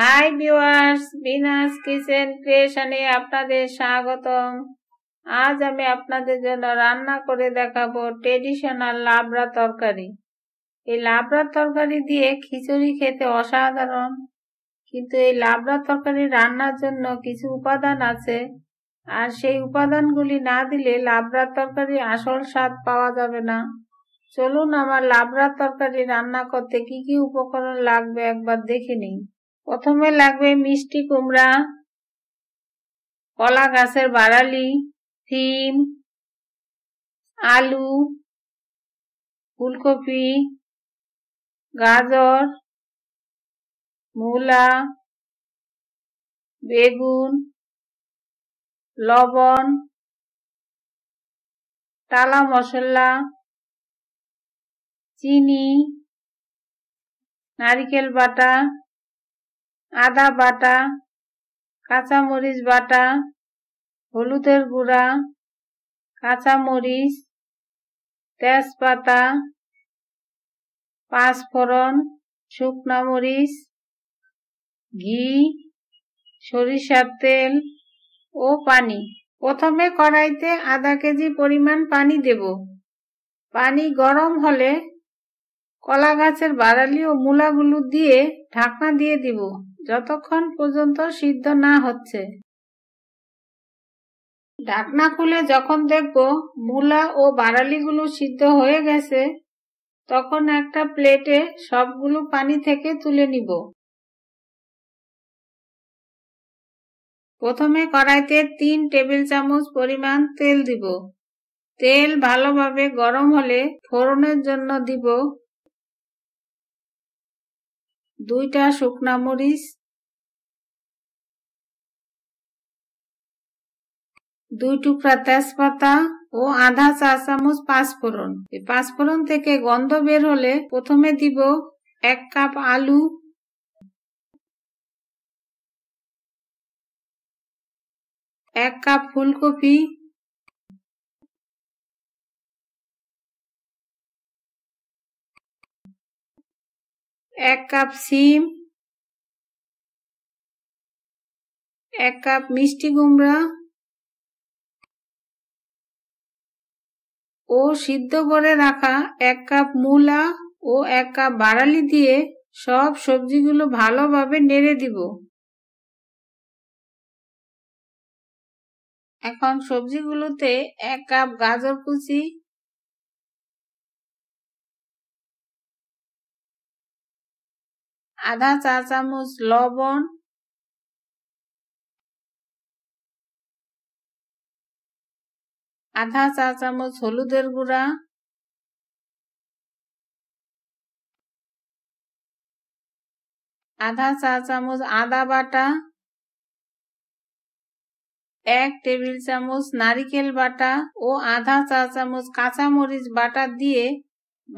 high viewers Bina's kitchen ক্রিয়েশনে আপনাদের স্বাগতম আজ আমি আপনাদের জন্য রান্না করে দেখাবো ট্রেডিশনাল লাবড়া তরকারি এই লাবড়া তরকারি দিয়ে খিচুড়ি খেতে অসাধারণ কিন্তু এই লাবড়া তরকারি রান্নার জন্য কিছু উপাদান আছে আর সেই উপাদানগুলি না দিলে লাবড়া তরকারি আসল স্বাদ পাওয়া যাবে না চলুন আমার লাবড়া তরকারি রান্না করতে কি কি উপকরণ লাগবে একবার দেখে নিই প্রথমে লাগবে মিষ্টি কুমড়া কলা গাছের বাড়ালি থিম আলু ফুলকপি গাজর মূলা বেগুন লবণ তালা মশলা চিনি নারিকেল বাটা আদা বাটা কাঁচামরিচ বাটা হলুদের গুঁড়া কাঁচামরিচ তেজপাতা পাঁচফোড়ন শুকনা মরিচ ঘি সরিষার তেল ও পানি প্রথমে কড়াইতে আধা কেজি পরিমাণ পানি দেব পানি গরম হলে কলা গাছের বাড়ালি ও মূলাগুলো দিয়ে ঢাকনা দিয়ে দিব যতক্ষণ পর্যন্ত সিদ্ধ না হচ্ছে ঢাকনা খুলে যখন দেখব মূলা ও বাড়ালিগুলো সিদ্ধ হয়ে গেছে তখন একটা প্লেটে সবগুলো পানি থেকে তুলে নিব প্রথমে কড়াইতে তিন টেবিল চামচ পরিমাণ তেল দিব তেল ভালোভাবে গরম হলে ফোড়নের জন্য দিব দুইটা শুকনা মরিচ দুই টুকরা তেজপাতা ও আধা চা চামচ পাঁচফোড়ন এই পাঁচফোড়ন থেকে গন্ধ বের হলে প্রথমে দিব এক কাপ আলু এক কাপ ফুলকপি এক কাপ সিম এক কাপ মিষ্টি কুমড়া ও সিদ্ধ করে রাখা এক কাপ মূলা ও এক কাপ বাড়ালি দিয়ে সব সবজিগুলো ভালোভাবে নেড়ে দিব এখন সবজিগুলোতে এক কাপ গাজর কুচি আধা চা চামচ লবণ আধা চা চামচ হলুদের গুঁড়া আধা চা চামচ আদা বাটা এক টেবিল চামচ নারিকেল বাটা ও আধা চা চামচ কাঁচামরিচ বাটা দিয়ে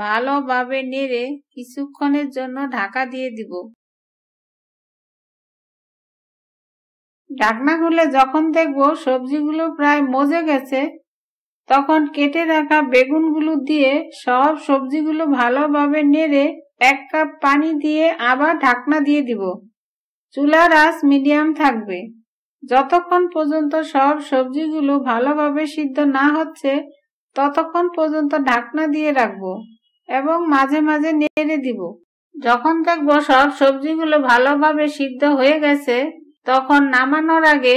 ভালোভাবে নেড়ে কিছুক্ষণের জন্য ঢাকা দিয়ে দিব ঢাকনা খুলে যখন দেখব সবজিগুলো প্রায় মজে গেছে তখন কেটে রাখা বেগুনগুলো দিয়ে সব সবজিগুলো ভালোভাবে নেড়ে এক কাপ পানি দিয়ে আবার ঢাকনা দিয়ে দিব চুলা রাস মিডিয়াম থাকবে যতক্ষণ পর্যন্ত সব সবজিগুলো ভালোভাবে সিদ্ধ না হচ্ছে ততক্ষণ পর্যন্ত ঢাকনা দিয়ে রাখবো এবং মাঝে মাঝে নেড়ে দিব যখন দেখব সব সবজিগুলো ভালোভাবে সিদ্ধ হয়ে গেছে তখন নামানোর আগে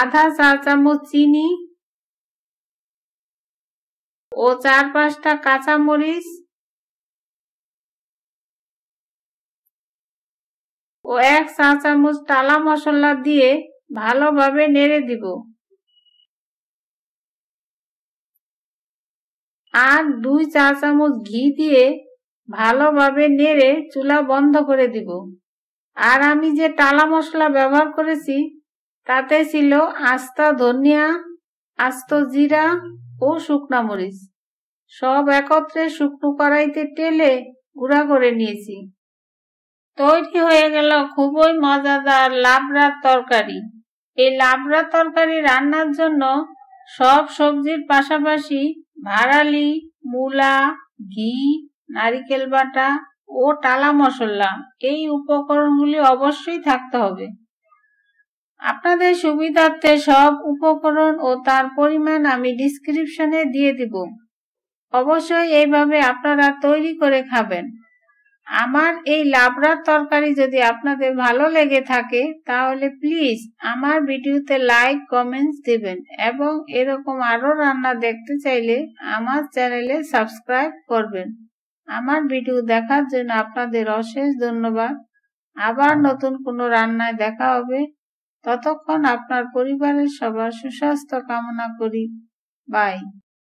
আধা চা চামচ চিনি ও চার পাঁচটা কাঁচামরিচ ও এক চা চামচ টালা মশলা দিয়ে ভালোভাবে নেড়ে দিব আর দুই চা চামচ ঘি দিয়ে ভালোভাবে নেড়ে চুলা বন্ধ করে দিব আর আমি যে টালা মশলা ব্যবহার করেছি তাতে ছিল আস্তা ধনিয়া আস্ত জিরা ও শুকনা মরিচ সব একত্রে শুকনো কড়াইতে টেলে গুঁড়া করে নিয়েছি তৈরি হয়ে গেল খুবই মজাদার লাবড়ার তরকারি এই লাবড়া তরকারি রান্নার জন্য সব সবজির পাশাপাশি ভাড়ালি মূলা ঘি নারিকেল বাটা ও টালা মশলা এই উপকরণগুলি অবশ্যই থাকতে হবে আপনাদের সুবিধার্থে সব উপকরণ ও তার পরিমাণ আমি ডিসক্রিপশনে দিয়ে দিব অবশ্যই এইভাবে আপনারা তৈরি করে খাবেন আমার এই লাবড়ার তরকারি যদি আপনাদের ভালো লেগে থাকে তাহলে প্লিজ আমার ভিডিওতে লাইক কমেন্টস দিবেন এবং এরকম আরও রান্না দেখতে চাইলে আমার চ্যানেলে সাবস্ক্রাইব করবেন আমার ভিডিও দেখার জন্য আপনাদের অশেষ ধন্যবাদ আবার নতুন কোনো রান্নায় দেখা হবে ততক্ষণ আপনার পরিবারের সবার সুস্বাস্থ্য কামনা করি বাই